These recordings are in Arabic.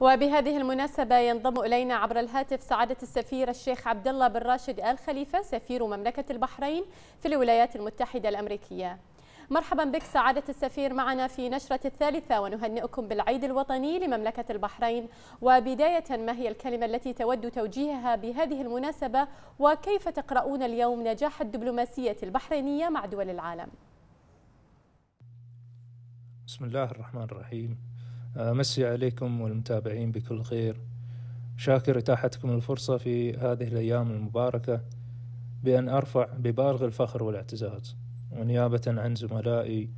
وبهذه المناسبة ينضم إلينا عبر الهاتف سعادة السفير الشيخ عبد الله بن راشد آل خليفة سفير مملكة البحرين في الولايات المتحدة الأمريكية مرحبا بك سعادة السفير معنا في نشرة الثالثة ونهنئكم بالعيد الوطني لمملكة البحرين وبداية ما هي الكلمة التي تود توجيهها بهذه المناسبة وكيف تقرؤون اليوم نجاح الدبلوماسية البحرينية مع دول العالم بسم الله الرحمن الرحيم أمسي آه، عليكم والمتابعين بكل خير شاكر إتاحتكم الفرصة في هذه الأيام المباركة بأن أرفع ببالغ الفخر والاعتزاز ونيابة عن زملائي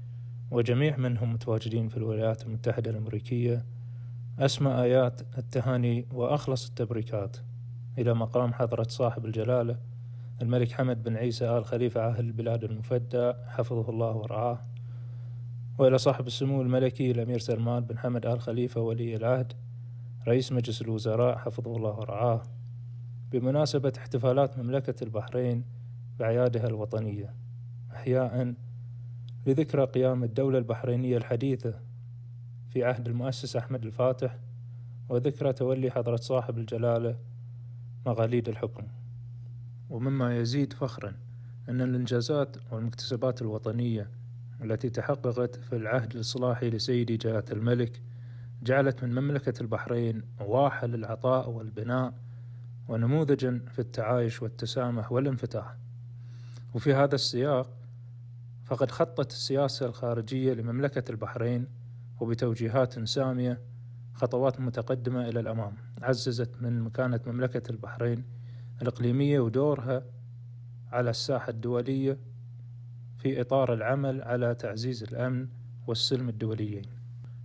وجميع من هم متواجدين في الولايات المتحدة الأمريكية أسمى آيات التهاني وأخلص التبريكات إلى مقام حضرة صاحب الجلالة الملك حمد بن عيسى آل خليفة عاهل البلاد المفدى حفظه الله ورعاه وإلى صاحب السمو الملكي الأمير سلمان بن حمد آل خليفة ولي العهد رئيس مجلس الوزراء حفظه الله ورعاه بمناسبة احتفالات مملكة البحرين بأعيادها الوطنية إحياء لذكرى قيام الدولة البحرينية الحديثة في عهد المؤسس أحمد الفاتح وذكرى تولي حضرة صاحب الجلالة مغاليد الحكم ومما يزيد فخرا أن الإنجازات والمكتسبات الوطنية التي تحققت في العهد الإصلاحي لسيدي جلالة الملك جعلت من مملكة البحرين واحة للعطاء والبناء ونموذجا في التعايش والتسامح والانفتاح وفي هذا السياق فقد خطت السياسة الخارجية لمملكة البحرين وبتوجيهات سامية خطوات متقدمة إلى الأمام عززت من مكانة مملكة البحرين الإقليمية ودورها على الساحة الدولية في إطار العمل على تعزيز الأمن والسلم الدوليين.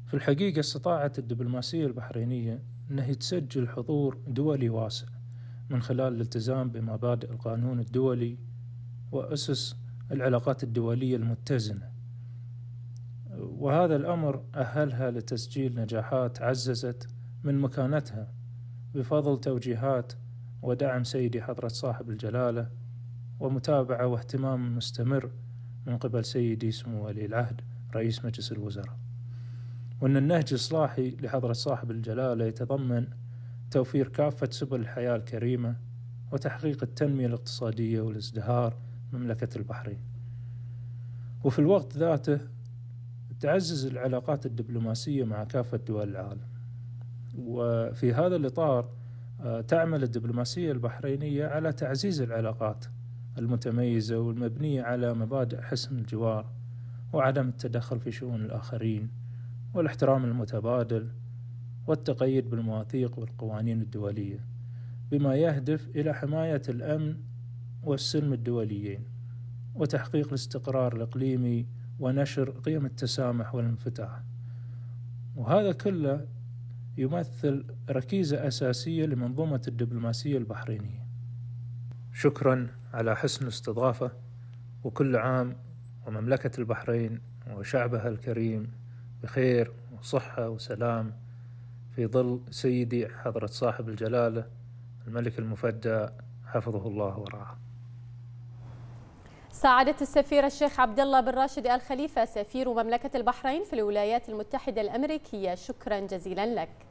في الحقيقة استطاعت الدبلوماسية البحرينية أنها تسجل حضور دولي واسع من خلال الالتزام بمبادئ القانون الدولي وأسس العلاقات الدولية المتزنة وهذا الأمر أهلها لتسجيل نجاحات عززت من مكانتها بفضل توجيهات ودعم سيدي حضرة صاحب الجلالة ومتابعة واهتمام مستمر من قبل سيدي سمو ولي العهد رئيس مجلس الوزراء وأن النهج الإصلاحي لحضرة صاحب الجلالة يتضمن توفير كافة سبل الحياة الكريمة وتحقيق التنمية الاقتصادية والازدهار مملكة البحرين وفي الوقت ذاته تعزز العلاقات الدبلوماسية مع كافة دول العالم وفي هذا الإطار آه، تعمل الدبلوماسية البحرينية على تعزيز العلاقات المتميزة والمبنية على مبادئ حسن الجوار وعدم التدخل في شؤون الآخرين والاحترام المتبادل والتقيد بالمواثيق والقوانين الدولية بما يهدف إلى حماية الأمن والسلم الدوليين وتحقيق الاستقرار الإقليمي ونشر قيم التسامح والانفتاح وهذا كله يمثل ركيزة أساسية لمنظومة الدبلوماسية البحرينية شكرا على حسن استضافة وكل عام ومملكة البحرين وشعبها الكريم بخير وصحة وسلام في ظل سيدي حضرة صاحب الجلالة الملك المفدى حفظه الله ورعاه سعادة السفير الشيخ عبد الله بن راشد آل خليفة سفير مملكة البحرين في الولايات المتحدة الأمريكية شكرا جزيلا لك